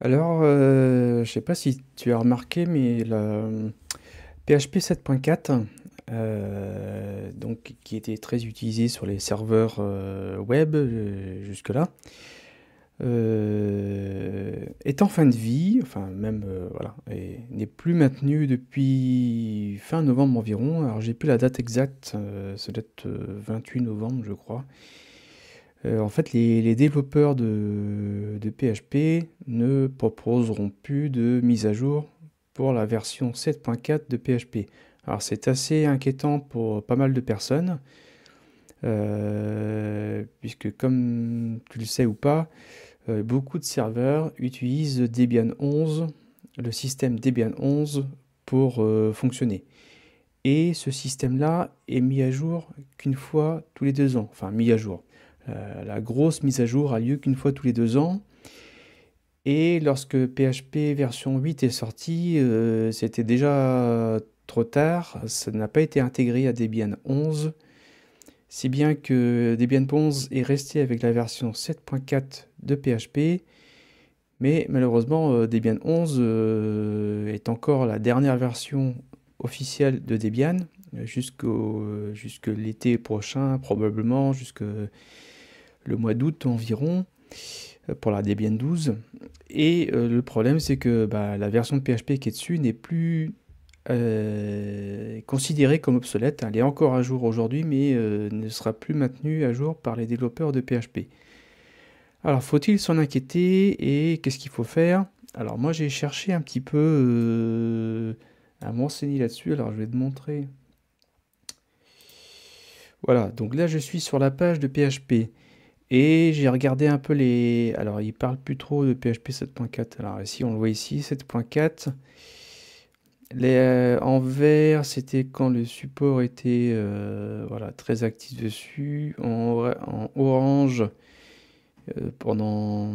Alors, euh, je ne sais pas si tu as remarqué, mais la PHP 7.4, euh, donc qui était très utilisé sur les serveurs euh, web jusque-là, est en fin de vie, enfin même voilà, et n'est plus maintenu depuis fin novembre environ. Alors j'ai plus la date exacte, ça doit être 28 novembre je crois. Euh, en fait, les, développeurs de, PHP ne proposeront plus de mise à jour pour la version 7.4 de PHP. Alors c'est assez inquiétant pour pas mal de personnes, euh, puisque comme tu le sais ou pas, euh, beaucoup de serveurs utilisent Debian 11, le système Debian 11 pour fonctionner. Et ce système-là est mis à jour qu'une fois tous les deux ans, enfin mis à jour. Euh, la grosse mise à jour a lieu qu'une fois tous les deux ans. Et lorsque PHP version 8 est sortie, euh, c'était déjà trop tard. Ça n'a pas été intégré à Debian 11. Si bien que Debian 11 est resté avec la version 7.4 de PHP. Mais malheureusement, euh, Debian 11 est encore la dernière version officielle de Debian jusqu'au jusque l'été prochain probablement jusque le mois d'août environ, euh, pour la Debian 12. Et euh, le problème, c'est que bah, la version de PHP qui est dessus n'est plus euh, considérée comme obsolète. Elle est encore à jour aujourd'hui, mais ne sera plus maintenue à jour par les développeurs de PHP. Alors, faut-il s'en inquiéter et qu'est-ce qu'il faut faire Alors, moi, j'ai cherché un petit peu à m'enseigner là-dessus. Alors, je vais te montrer. Voilà, donc là, je suis sur la page de PHP. Et j'ai regardé un peu les... Alors, il parle plus trop de PHP 7.4. Alors, ici, on le voit ici, 7.4. Euh, en vert, c'était quand le support était euh, voilà, très actif dessus. En, orange, euh, pendant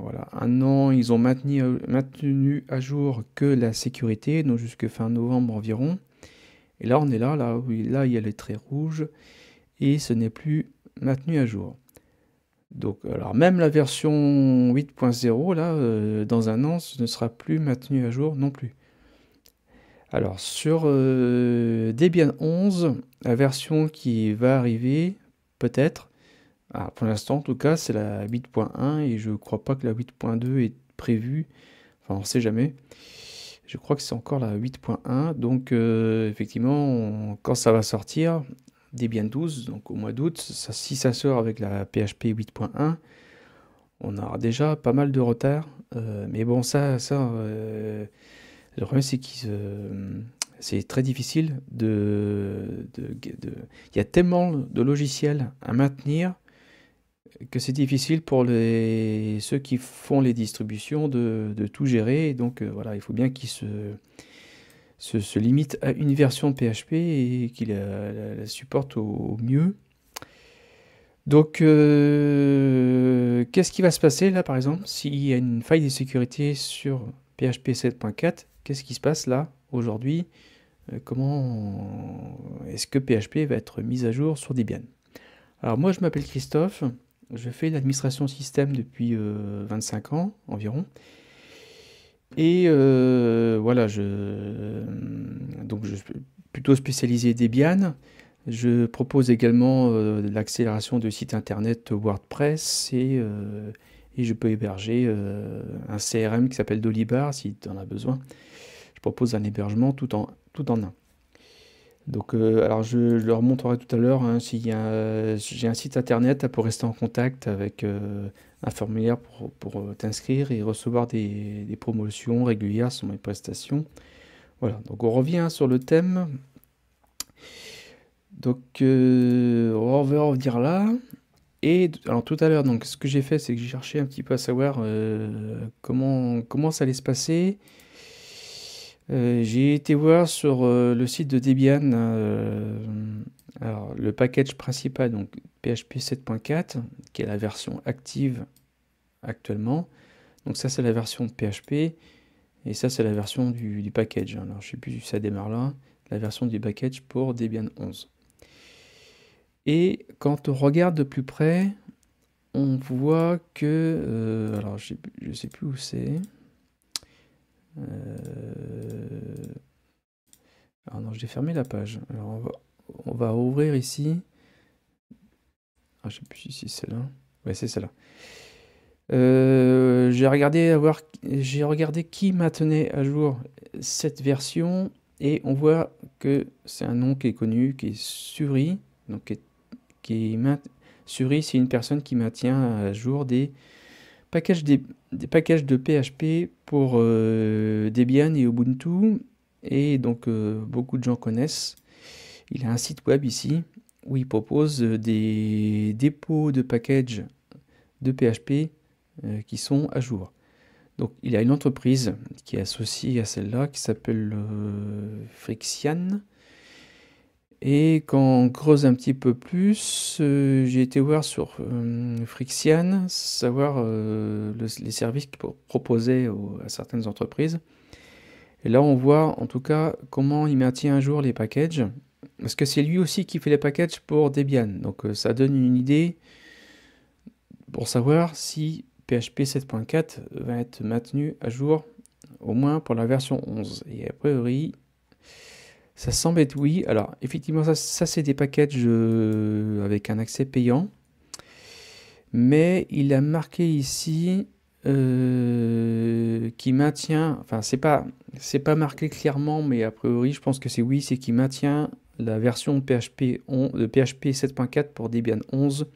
voilà, un an, ils ont maintenu, maintenu à jour que la sécurité, donc jusque fin novembre environ. Et là, on est là, là, où, là il y a les traits rouges, et ce n'est plus maintenu à jour. Donc, alors même la version 8.0, là, euh, dans un an, ce ne sera plus maintenu à jour non plus. Alors, sur euh, Debian 11, la version qui va arriver, peut-être, ah, pour l'instant en tout cas, c'est la 8.1 et je ne crois pas que la 8.2 est prévue. Enfin, on ne sait jamais. Je crois que c'est encore la 8.1. Donc, euh, effectivement, quand ça va sortir, Debian 12, donc au mois d'août. Ça, si ça sort avec la PHP 8.1, on aura déjà pas mal de retard. Euh, mais bon, ça, ça euh, le problème, c'est qu'il euh, c'est très difficile de, Il y a tellement de logiciels à maintenir que c'est difficile pour les, ceux qui font les distributions de, tout gérer. donc voilà, il faut bien qu'ils se, se, limite à une version PHP et qui la, supporte au, mieux. Donc, euh, qu'est-ce qui va se passer là, par exemple, s'il y a une faille de sécurité sur PHP 7.4 Qu'est-ce qui se passe là, aujourd'hui euh, Comment est-ce que PHP va être mis à jour sur Debian Alors, moi, je m'appelle Christophe, je fais l'administration système depuis 25 euh, ans environ. Et euh, voilà, je, euh, donc je suis plutôt spécialisé Debian. Je propose également euh, l'accélération de site internet WordPress et, je peux héberger un CRM qui s'appelle Dolibar si tu en as besoin. Je propose un hébergement tout en, tout en un. Donc, alors je, leur montrerai tout à l'heure hein, si j'ai un site internet hein, pour rester en contact avec un formulaire pour, pour euh, t'inscrire et recevoir des, promotions régulières sur mes prestations. Voilà, donc on revient sur le thème. Donc euh, on va revenir là. Et alors tout à l'heure, donc ce que j'ai fait, c'est que j'ai cherché un petit peu à savoir euh, comment, comment ça allait se passer. Euh, j'ai été voir sur euh, le site de Debian euh, le package principal, donc PHP 7.4, qui est la version active actuellement. Donc ça, c'est la version PHP. Et ça, c'est la version du, package. Alors, je ne sais plus si ça démarre là. La version du package pour Debian 11. Et quand on regarde de plus près, on voit que... alors, je ne sais plus où c'est. Ah non, j'ai fermé la page. Alors on va, ouvrir ici. Ah, je sais plus si c'est celle-là. Ouais, c'est celle-là. Euh, j'ai regardé, avoir, j'ai regardé qui maintenait à jour cette version et on voit que c'est un nom qui est connu, qui est Suri. Donc, qui, Suri, c'est une personne qui maintient à jour des packages, des, packages de PHP pour euh, Debian et Ubuntu et donc euh, beaucoup de gens connaissent. Il a un site web ici où il propose des dépôts de packages de PHP euh, qui sont à jour. Donc il a une entreprise qui est associée à celle-là qui s'appelle euh, Frixian. Et quand on creuse un petit peu plus, j'ai été voir sur Frixian, savoir les services qu'ils proposaient à certaines entreprises. Et là, on voit en tout cas comment il maintient un jour les packages. Parce que c'est lui aussi qui fait les packages pour Debian. Donc euh, ça donne une idée pour savoir si PHP 7.4 va être maintenu à jour, au moins pour la version 11. Et a priori, ça semble être oui. Alors, effectivement, ça, c'est des packages euh, avec un accès payant. Mais il a marqué ici... Euh, qui maintient, enfin c'est pas c'est pas marqué clairement, mais a priori je pense que c'est oui, c'est qui maintient la version PHP, de PHP 7.4 pour Debian 11.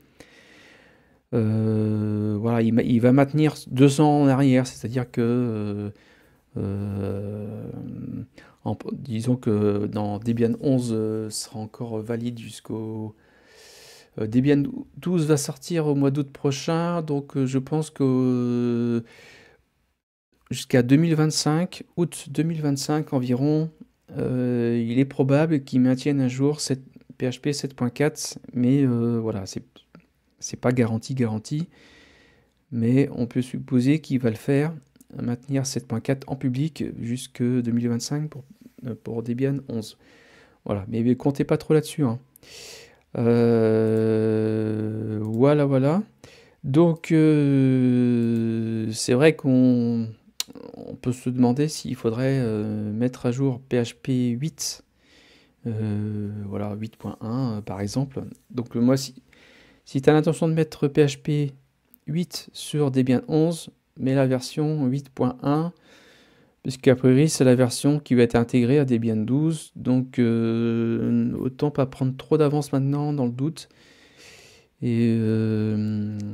Euh, voilà, il, va maintenir deux ans en arrière, c'est-à-dire que euh, euh, disons que dans Debian 11 sera encore valide jusqu'au Debian 12 va sortir au mois d'août prochain, donc je pense que jusqu'à 2025, août 2025 environ, euh, il est probable qu'il maintienne un jour cette PHP 7.4, mais euh, voilà, c'est pas garanti, garanti. Mais on peut supposer qu'il va le faire, maintenir 7.4 en public jusqu'à 2025 euh, pour, Debian 11. Voilà, mais, comptez pas trop là-dessus. Hein. voilà, voilà. Donc, c'est vrai qu'on on peut se demander s'il faudrait euh, mettre à jour PHP 8, euh, voilà 8.1 par exemple. Donc moi, si, si tu as l'intention de mettre PHP 8 sur Debian 11, mets la version 8.1, puisqu'à priori c'est la version qui va être intégrée à Debian 12, donc euh, autant pas prendre trop d'avance maintenant dans le doute. Et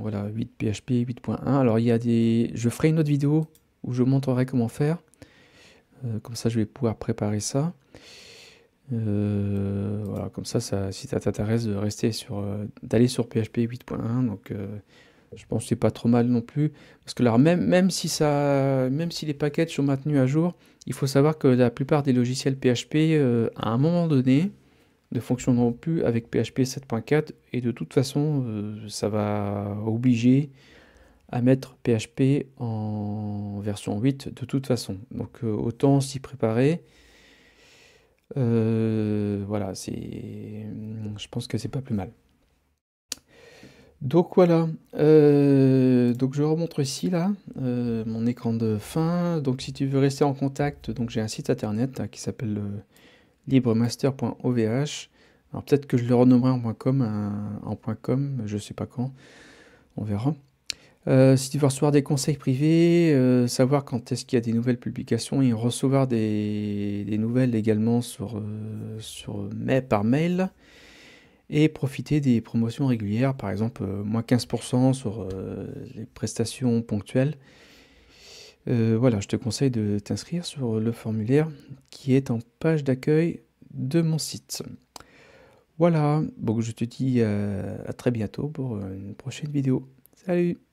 voilà, 8 PHP, 8.1. Alors il y a des. Je ferai une autre vidéo où je montrerai comment faire. Euh, comme ça, je vais pouvoir préparer ça. Euh, voilà, comme ça, ça si ça t'intéresse de rester sur, euh, d'aller sur PHP 8.1, donc je pense que c'est pas trop mal non plus. Parce que là, même, même, si ça, même si les paquets sont maintenus à jour, il faut savoir que la plupart des logiciels PHP, à un moment donné, ne fonctionneront plus avec PHP 7.4 et de toute façon, ça va obliger à mettre PHP en version 8 de toute façon. Donc euh, autant s'y préparer. Euh, voilà, c'est. Je pense que c'est pas plus mal. Donc voilà. Euh, donc je remontre ici là mon écran de fin. Donc si tu veux rester en contact, donc j'ai un site internet hein, qui s'appelle libremaster.ovh. Alors peut-être que je le renommerai en .com, en .com, je sais pas quand. On verra. Euh, si tu veux recevoir des conseils privés, euh, savoir quand est-ce qu'il y a des nouvelles publications et recevoir des, nouvelles également sur, euh, sur par mail et profiter des promotions régulières, par exemple moins 15% sur les prestations ponctuelles. voilà, je te conseille de t'inscrire sur le formulaire qui est en page d'accueil de mon site. Voilà, donc je te dis à très bientôt pour une prochaine vidéo. Salut